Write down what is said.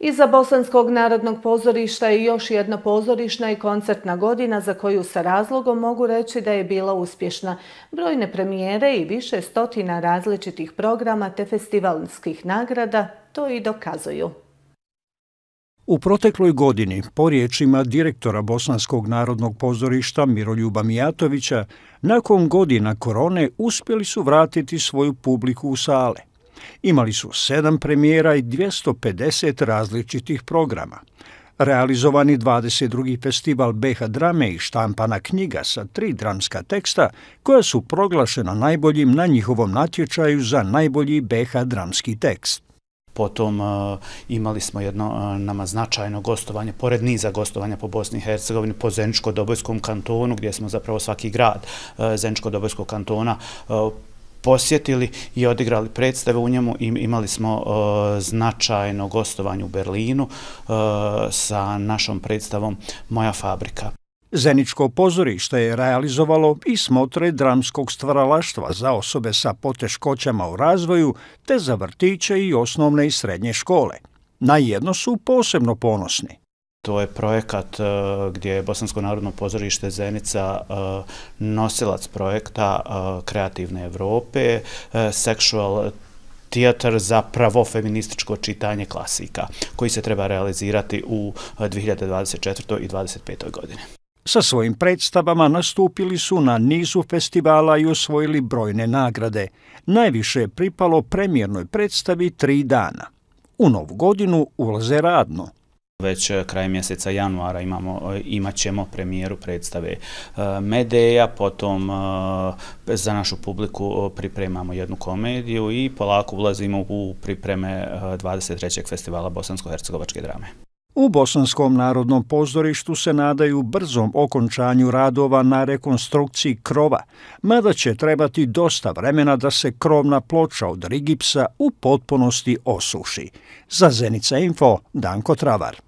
Iza Bosanskog narodnog pozorišta je još jedna pozorišna i koncertna godina za koju sa razlogom mogu reći da je bila uspješna. Brojne premijere i više stotina različitih programa te festivalskih nagrada to i dokazuju. U protekloj godini, po riječima direktora Bosanskog narodnog pozorišta Miroljuba Mijatovića, nakon godina korone uspjeli su vratiti svoju publiku u sale. Imali su sedam premijera i 250 različitih programa. Realizovani 22. festival BH drame i štampana knjiga sa tri dramska teksta koja su proglašena najboljim na njihovom natječaju za najbolji BH dramski tekst. Potom e, imali smo jedno e, nama značajno gostovanje, pored niza gostovanja po Bosni i Hercegovini, po Zeničko-Dobojskom kantonu gdje smo zapravo svaki grad e, Zeničko-Dobojskog kantona posjetili i odigrali predstave u njemu. i Imali smo značajno gostovanje u Berlinu sa našom predstavom Moja fabrika. Zeničko pozorište je realizovalo i smotre dramskog stvaralaštva za osobe sa poteškoćama u razvoju te za vrtiće i osnovne i srednje škole. Na jedno su posebno ponosni to je projekat e, gdje je Bosansko narodno pozorište Zenica e, nosilac projekta e, Kreativne Evrope, Sexual teatr za pravo feminističko čitanje klasika, koji se treba realizirati u 2024. i 2025. godine. Sa svojim predstavama nastupili su na nizu festivala i osvojili brojne nagrade. Najviše je pripalo premjernoj predstavi tri dana. U novu godinu ulaze radno – Već eh, krajem mjeseca januara eh, imat ćemo premijeru predstave eh, Medeja, potom za našu publiku pripremamo jednu komediju i polako ulazimo u pripreme 23. festivala Bosansko-Hercegovačke drame. U Bosanskom narodnom pozorištu se nadaju brzom okončanju radova na rekonstrukciji krova, mada će trebati dosta vremena da se krovna ploča od Rigipsa u potpunosti osuši. Za Zenica Info, Danko Travar.